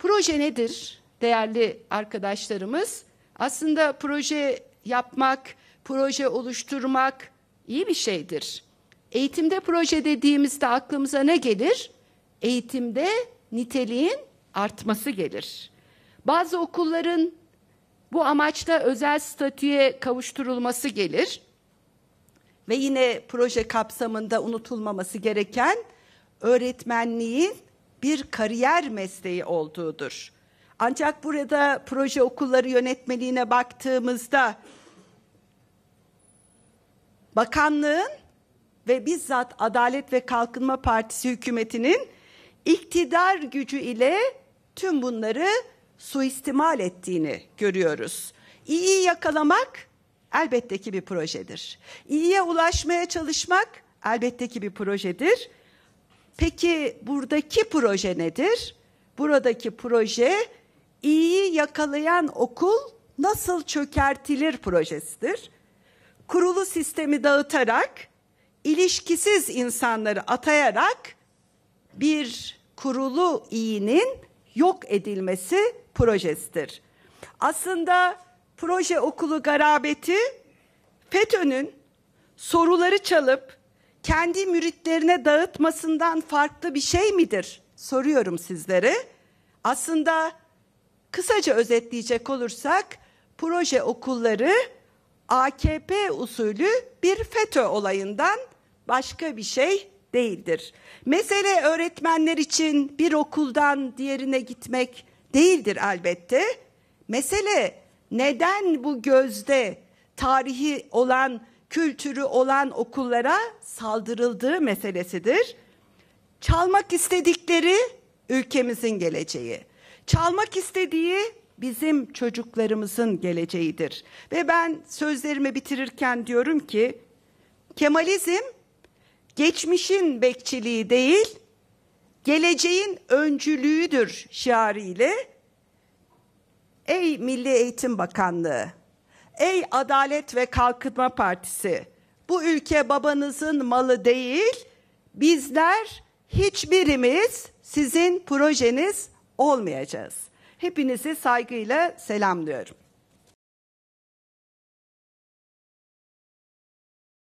Proje nedir değerli arkadaşlarımız? Aslında proje yapmak, proje oluşturmak iyi bir şeydir. Eğitimde proje dediğimizde aklımıza ne gelir? Eğitimde niteliğin artması gelir. Bazı okulların bu amaçla özel statüye kavuşturulması gelir. Ve yine proje kapsamında unutulmaması gereken öğretmenliğin bir kariyer mesleği olduğudur. Ancak burada proje okulları yönetmeliğine baktığımızda bakanlığın ve bizzat Adalet ve Kalkınma Partisi hükümetinin iktidar gücü ile tüm bunları suistimal ettiğini görüyoruz. İyi yakalamak elbette ki bir projedir. İyiye ulaşmaya çalışmak elbette ki bir projedir. Peki buradaki proje nedir? Buradaki proje iyi yakalayan okul nasıl çökertilir projesidir. Kurulu sistemi dağıtarak, ilişkisiz insanları atayarak bir kurulu iyinin yok edilmesi projesidir. Aslında proje okulu garabeti FETÖ'nün soruları çalıp kendi müritlerine dağıtmasından farklı bir şey midir? Soruyorum sizlere. Aslında kısaca özetleyecek olursak proje okulları AKP usulü bir FETÖ olayından başka bir şey değildir. Mesele öğretmenler için bir okuldan diğerine gitmek değildir elbette. Mesele neden bu gözde tarihi olan kültürü olan okullara saldırıldığı meselesidir. Çalmak istedikleri ülkemizin geleceği. Çalmak istediği bizim çocuklarımızın geleceğidir. Ve ben sözlerimi bitirirken diyorum ki Kemalizm geçmişin bekçiliği değil, geleceğin öncülüğüdür şiarı Ey Milli Eğitim Bakanlığı Ey Adalet ve Kalkınma Partisi, bu ülke babanızın malı değil, bizler hiçbirimiz sizin projeniz olmayacağız. Hepinizi saygıyla selamlıyorum.